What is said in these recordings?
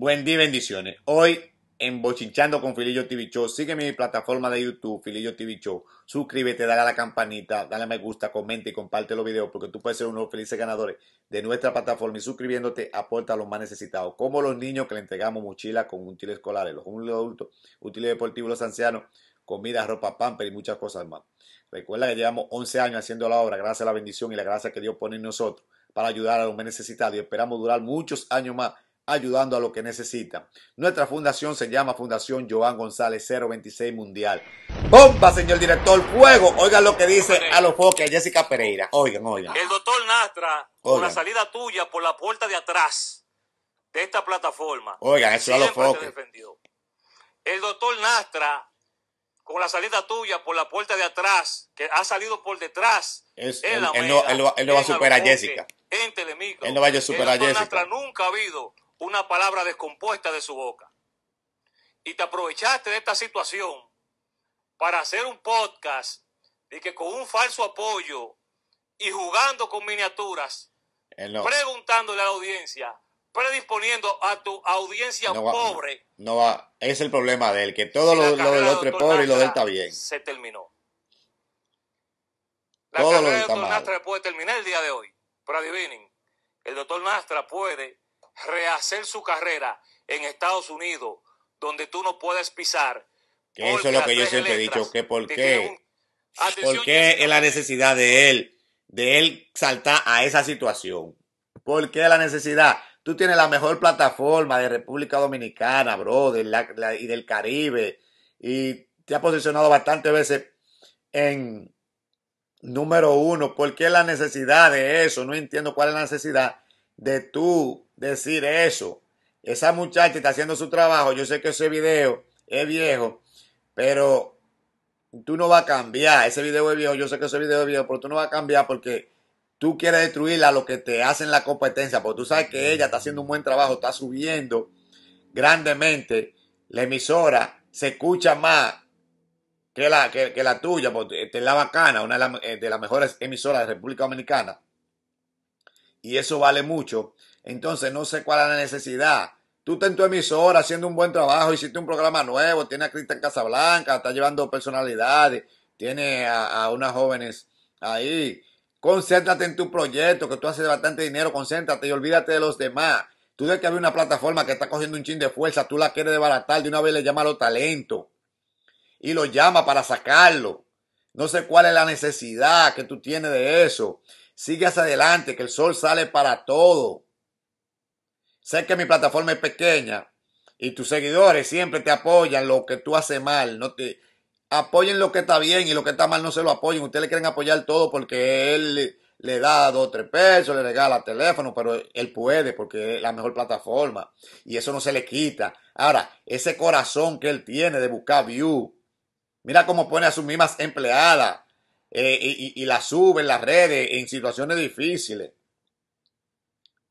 Buen día bendiciones. Hoy en Bochinchando con Filillo TV Show. Sigue mi plataforma de YouTube, Filillo TV Show. Suscríbete, dale a la campanita, dale a me gusta, comenta y comparte los videos porque tú puedes ser uno de los felices ganadores de nuestra plataforma y suscribiéndote aporta a los más necesitados, como los niños que le entregamos mochilas con útiles escolares, los adultos, útiles deportivos, los ancianos, comida, ropa, pamper y muchas cosas más. Recuerda que llevamos 11 años haciendo la obra gracias a la bendición y la gracia que Dios pone en nosotros para ayudar a los más necesitados y esperamos durar muchos años más ayudando a lo que necesita Nuestra fundación se llama Fundación Joan González 026 Mundial. ¡Bomba, señor director! ¡Fuego! Oigan lo que dice a los foques Jessica Pereira. Oigan, oigan. El doctor Nastra, con la salida tuya por la puerta de atrás de esta plataforma. Oigan, eso a los foques. El doctor Nastra, con la salida tuya por la puerta de atrás, que ha salido por detrás. él, no, va a superar a Jessica. En Él no va a superar Jessica. Nastra nunca ha habido una palabra descompuesta de su boca. Y te aprovechaste de esta situación para hacer un podcast Y que con un falso apoyo y jugando con miniaturas, eh, preguntándole a la audiencia, predisponiendo a tu audiencia pobre. No, va, es el problema de él, que todo lo, del otro pobre y lo del está bien. Se terminó. La carrera del doctor Nastra puede terminar el día de hoy, pero adivinen, el doctor Nastra puede rehacer su carrera en Estados Unidos, donde tú no puedes pisar. eso es lo que yo siempre he dicho, que por qué, por qué es la necesidad de él, de él saltar a esa situación. ¿Por qué la necesidad? Tú tienes la mejor plataforma de República Dominicana, bro, y del Caribe, y te ha posicionado bastantes veces en número uno. ¿Por qué la necesidad de eso? No entiendo cuál es la necesidad de tú decir eso. Esa muchacha está haciendo su trabajo. Yo sé que ese video es viejo, pero tú no vas a cambiar. Ese video es viejo. Yo sé que ese video es viejo, pero tú no vas a cambiar porque tú quieres destruir a lo que te hacen la competencia, porque tú sabes que ella está haciendo un buen trabajo, está subiendo grandemente la emisora, se escucha más que la, que, la tuya, porque es la bacana, una eh, de las mejores emisoras de República Dominicana. Y eso vale mucho. Entonces no sé cuál es la necesidad. Tú estás en tu emisora haciendo un buen trabajo, hiciste un programa nuevo, tiene a Cristian Casablanca, está llevando personalidades, tiene a, unas jóvenes ahí. Concéntrate en tu proyecto, que tú haces bastante dinero, concéntrate y olvídate de los demás. Tú ves que hay una plataforma que está cogiendo un chin de fuerza, tú la quieres desbaratar, de una vez le llamas a los talentos y lo llama para sacarlo. No sé cuál es la necesidad que tú tienes de eso. Sigue hacia adelante, que el sol sale para todo. Sé que mi plataforma es pequeña y tus seguidores siempre te apoyan lo que tú haces mal. No te apoyen lo que está bien y lo que está mal no se lo apoyen. Ustedes le quieren apoyar todo porque él le da dos o tres pesos, le regala teléfono, pero él puede porque es la mejor plataforma y eso no se le quita. Ahora, ese corazón que él tiene de buscar view, mira cómo pone a sus mismas empleadas eh, y, la y las sube en las redes en situaciones difíciles.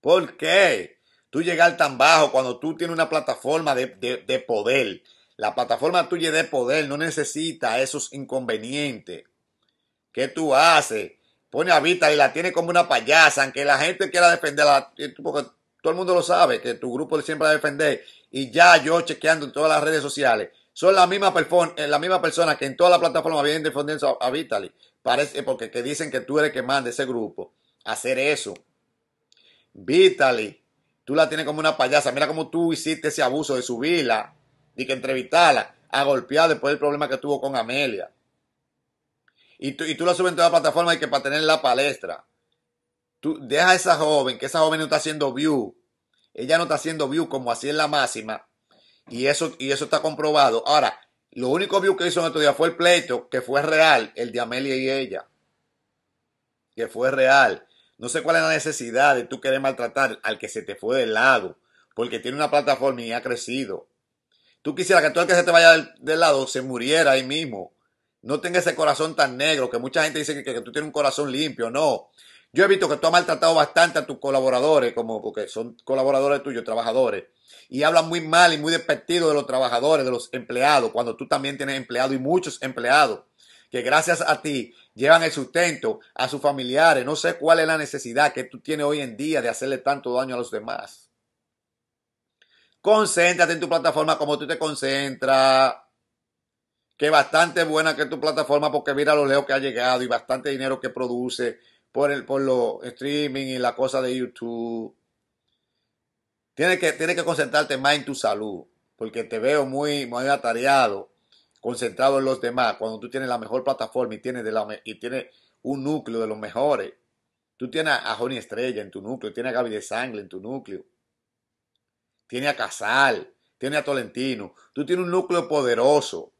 ¿Por qué? tú llegar tan bajo, cuando tú tienes una plataforma de, poder, la plataforma tuya de poder no necesita esos inconvenientes. ¿Qué tú haces? Pone a Vita y la tiene como una payasa, aunque la gente quiera defenderla, eh, porque todo el mundo lo sabe, que tu grupo siempre la a defender. Y ya yo chequeando en todas las redes sociales, son la misma, eh, la persona que en todas las plataformas vienen defendiendo a Vitaly. Parece porque dicen que tú eres el que manda ese grupo. Hacer eso. Vitaly Tú la tienes como una payasa. Mira cómo tú hiciste ese abuso de subirla, de que entrevistarla, a golpear después del problema que tuvo con Amelia. Y tú, y tú la subes en toda la plataforma y que para tener la palestra. Tú deja a esa joven, que esa joven no está haciendo view. Ella no está haciendo view como así en la máxima. Y eso, y eso está comprobado. Ahora, lo único view que hizo en otro día fue el pleito, que fue real, el de Amelia y ella. Que fue real. No sé cuál es la necesidad de tú querer maltratar al que se te fue del lado, porque tiene una plataforma y ha crecido. Tú quisieras que todo el que se te vaya del, lado se muriera ahí mismo. No tenga ese corazón tan negro, que mucha gente dice que, tú tienes un corazón limpio. No. Yo he visto que tú has maltratado bastante a tus colaboradores, como porque son colaboradores tuyos, trabajadores, y hablas muy mal y muy despectivo de los trabajadores, de los empleados, cuando tú también tienes empleados y muchos empleados, que gracias a ti llevan el sustento a sus familiares. No sé cuál es la necesidad que tú tienes hoy en día de hacerle tanto daño a los demás. Concéntrate en tu plataforma como tú te concentras. Que bastante buena que es tu plataforma porque mira lo lejos que ha llegado y bastante dinero que produce por, el, por los streaming y la cosa de YouTube. Tienes que, que concentrarte más en tu salud porque te veo muy, muy atareado concentrado en los demás, cuando tú tienes la mejor plataforma y tienes, y tienes un núcleo de los mejores, tú tienes a Johnny Estrella en tu núcleo, tienes a Gaby de Sangre en tu núcleo, tienes a Casal, tienes a Tolentino, tú tienes un núcleo poderoso.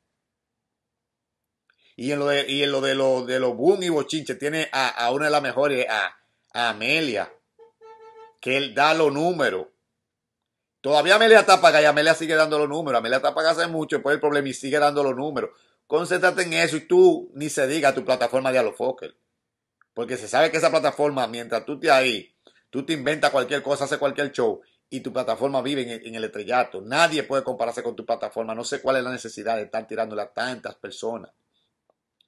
Y en lo de, y en lo de los de boom y bochinche, tiene a, una de las mejores, a, a Amelia, que él da los números Todavía Amelia paga y Amelia sigue dando los números. Amelia tapaga hace mucho, después el problema y sigue dando los números. Concéntrate en eso y tú ni se diga tu plataforma de Alofoker. Porque se sabe que esa plataforma, mientras tú te ahí, tú te inventas cualquier cosa, haces cualquier show y tu plataforma vive en, el estrellato. Nadie puede compararse con tu plataforma. No sé cuál es la necesidad de estar tirándola a tantas personas.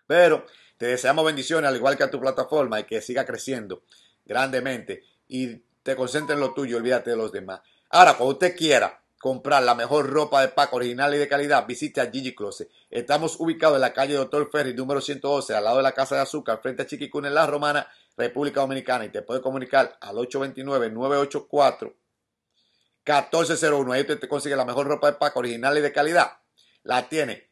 Pero te deseamos bendiciones, al igual que a tu plataforma, y que siga creciendo grandemente. Y te concentres en lo tuyo, olvídate de los demás. Ahora, cuando usted quiera comprar la mejor ropa de Paco, original y de calidad, visite a Gigi Closet. Estamos ubicados en la calle Doctor Ferry, número 112, al lado de la Casa de Azúcar, frente a Chiquicuna en La Romana, República Dominicana. Y te puede comunicar al 829-984-1401. Ahí usted te consigue la mejor ropa de Paco, original y de calidad. La tiene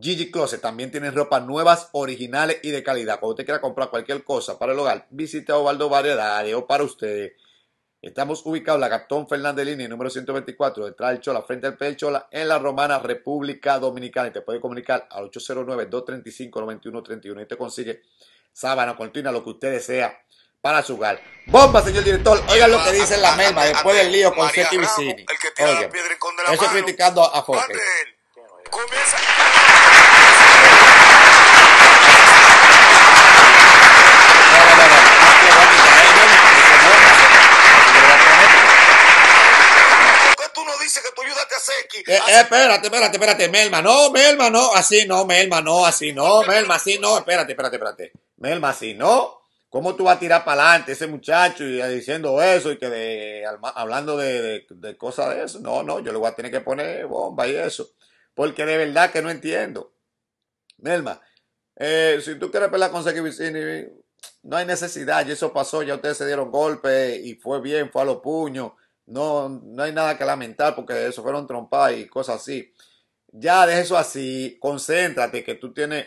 Gigi Closet también tiene ropa nuevas, originales y de calidad. Cuando usted quiera comprar cualquier cosa para el hogar, visite a Ovaldo Variedad o para ustedes. Estamos ubicados en la Gastón Fernández Línea, número 124, detrás del Chola, frente al Pérez Chola, en la Romana, República Dominicana. Y te puede comunicar al 809-235-9131 y te consigue sábana, continua lo que usted desea para su hogar. Bomba, señor director. Oigan lo que dice la merma después del lío con Seti Vicini. Oigan, eso criticando a Jorge. Comienza. Eh, espérate, espérate, espérate, Melma, no, Melma, no, así no, Melma, no, así no, Melma, así no, espérate, espérate, espérate, Melma, así no. ¿Cómo tú vas a tirar para adelante ese muchacho y diciendo eso y que hablando de, cosas de eso? No, no, yo le voy a tener que poner bomba y eso. Porque de verdad que no entiendo. Melma, eh, si tú quieres pelear con no hay necesidad. Y eso pasó, ya ustedes se dieron golpes y fue bien, fue a los puños. No, hay nada que lamentar porque eso fueron trompadas y cosas así. Ya de eso así, concéntrate que tú tienes,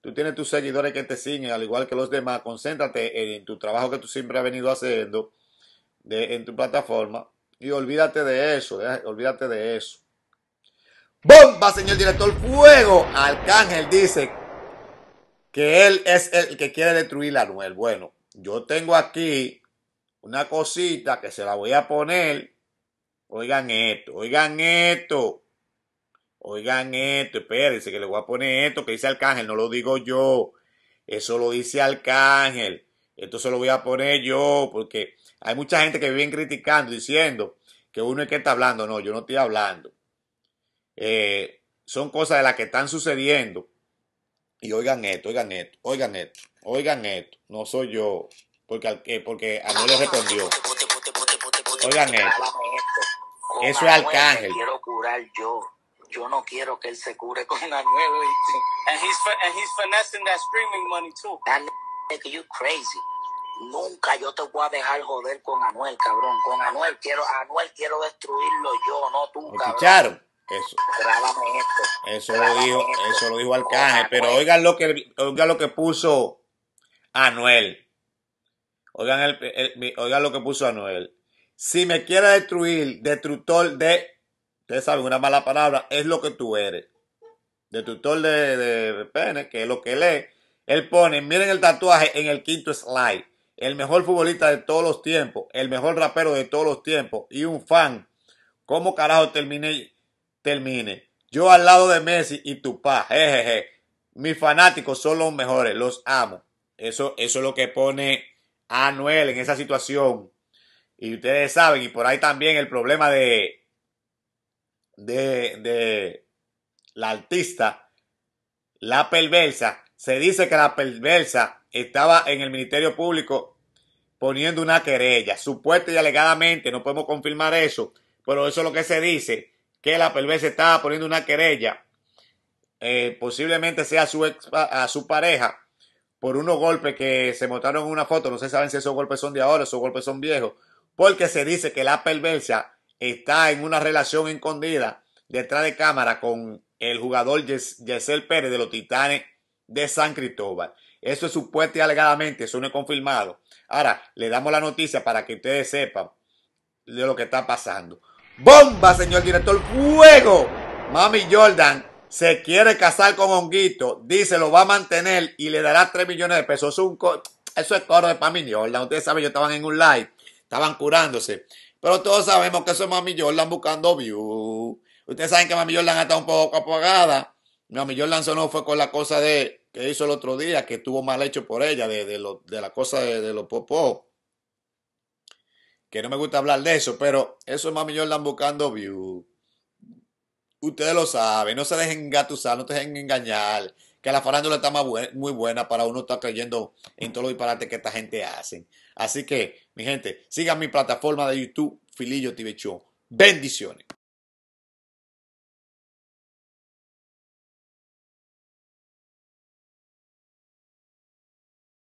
tú tienes tus seguidores que te siguen, al igual que los demás. Concéntrate en tu trabajo que tú siempre has venido haciendo en tu plataforma y olvídate de eso, olvídate de eso. Bomba, señor director, fuego. Arcángel dice que él es el que quiere destruir la Anuel. Bueno, yo tengo aquí una cosita que se la voy a poner. Oigan esto, oigan esto. Oigan esto, espérense que le voy a poner esto que dice Arcángel, no lo digo yo. Eso lo dice Arcángel. Esto se lo voy a poner yo porque hay mucha gente que viene criticando diciendo que uno es que está hablando. No, yo no estoy hablando. Eh, son cosas de las que están sucediendo. Y oigan esto, oigan esto, oigan esto, oigan esto. No soy yo porque, eh, porque a Anuel le respondió. Oigan esto. Eso es Arcángel. Quiero curar yo. Yo no quiero que él se cure con Anuel. And he's, and he's finessing that streaming money too. you crazy. Nunca yo te voy a dejar joder con Anuel, cabrón. Con Anuel quiero, Anuel quiero destruirlo yo, no tú, cabrón. ¿Escucharon? Eso. esto. Eso lo dijo, esto. eso lo dijo Arcángel. Pero pues. oigan lo que, oigan lo que puso Anuel. Oigan, lo que puso Anuel. Si me quiere destruir, destructor de. Ustedes saben, una mala palabra es lo que tú eres. Destructor de, de pene, que es lo que lee. Él pone, miren el tatuaje en el quinto slide. El mejor futbolista de todos los tiempos, el mejor rapero de todos los tiempos y un fan. ¿Cómo carajo termine? Termine. Yo al lado de Messi y tu pa. Jejeje. Mis fanáticos son los mejores, los amo. Eso, eso es lo que pone Anuel en esa situación. Y ustedes saben, y por ahí también el problema de, de, de la artista, la perversa. Se dice que la perversa estaba en el Ministerio Público poniendo una querella, supuesta y alegadamente, no podemos confirmar eso, pero eso es lo que se dice, que la perversa estaba poniendo una querella, eh, posiblemente sea su, ex, a su pareja, por unos golpes que se mostraron en una foto, no se saben si esos golpes son de ahora, esos golpes son viejos, porque se dice que la perversa está en una relación escondida detrás de cámara con el jugador Yesel Pérez de los Titanes de San Cristóbal. Eso es supuesto y alegadamente, eso no es confirmado. Ahora, le damos la noticia para que ustedes sepan de lo que está pasando. ¡Bomba, señor director! ¡Fuego! Mami Jordan se quiere casar con Honguito, dice lo va a mantener y le dará 3 millones de pesos. Eso es, un eso es coro de Ustedes saben, yo estaban en un live, estaban curándose. Pero todos sabemos que eso es Mami Jordan buscando view. Ustedes saben que Mami Jordan está un poco apagada. Mami Jordan no fue con la cosa de que hizo el otro día, que estuvo mal hecho por ella, de, la cosa de, los popó. Que no me gusta hablar de eso, pero eso es Mami Jordan buscando view. Ustedes lo saben, no se dejen engatusar, no se dejen engañar, que la farándula está muy buena para uno estar creyendo en todos los disparates que esta gente hace. Así que, mi gente, sigan mi plataforma de YouTube, Filillo TV Show. Bendiciones.